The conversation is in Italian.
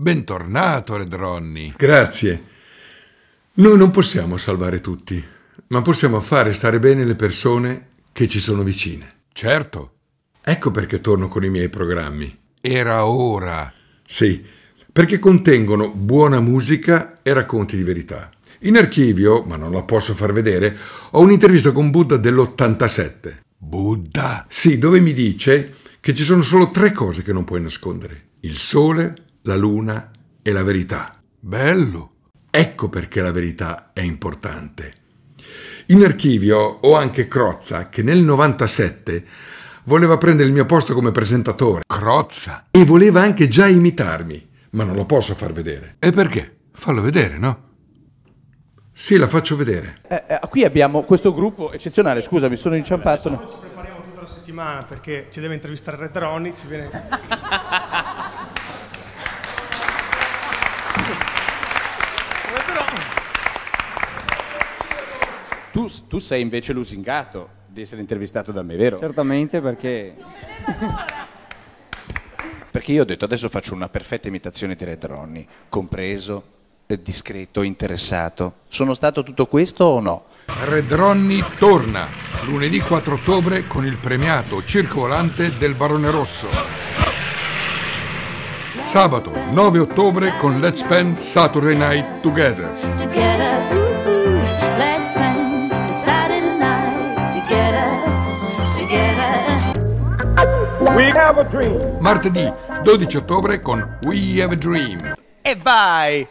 Bentornato, Red Ronnie. Grazie. Noi non possiamo salvare tutti, ma possiamo fare stare bene le persone che ci sono vicine. Certo. Ecco perché torno con i miei programmi. Era ora. Sì, perché contengono buona musica e racconti di verità. In archivio, ma non la posso far vedere, ho un'intervista con Buddha dell'87. Buddha? Sì, dove mi dice che ci sono solo tre cose che non puoi nascondere. Il sole, la luna e la verità. Bello! Ecco perché la verità è importante. In archivio ho anche Crozza che nel 97 voleva prendere il mio posto come presentatore. Crozza! E voleva anche già imitarmi, ma non lo posso far vedere. E perché? Fallo vedere, no? Sì, la faccio vedere. Eh, eh, qui abbiamo questo gruppo eccezionale, scusa, mi sono inciampato. Adesso ci prepariamo tutta la settimana perché ci deve intervistare Redroni, ci viene... tu, tu sei invece lusingato di essere intervistato da me, vero? Certamente perché... perché io ho detto adesso faccio una perfetta imitazione di Red Ronnie, compreso, eh, discreto, interessato. Sono stato tutto questo o no? Red Ronnie torna lunedì 4 ottobre con il premiato circolante del Barone Rosso. Sabato 9 ottobre con Let's Spend Saturday Night Together. We have a dream. Martedì 12 ottobre con We Have a Dream. E vai!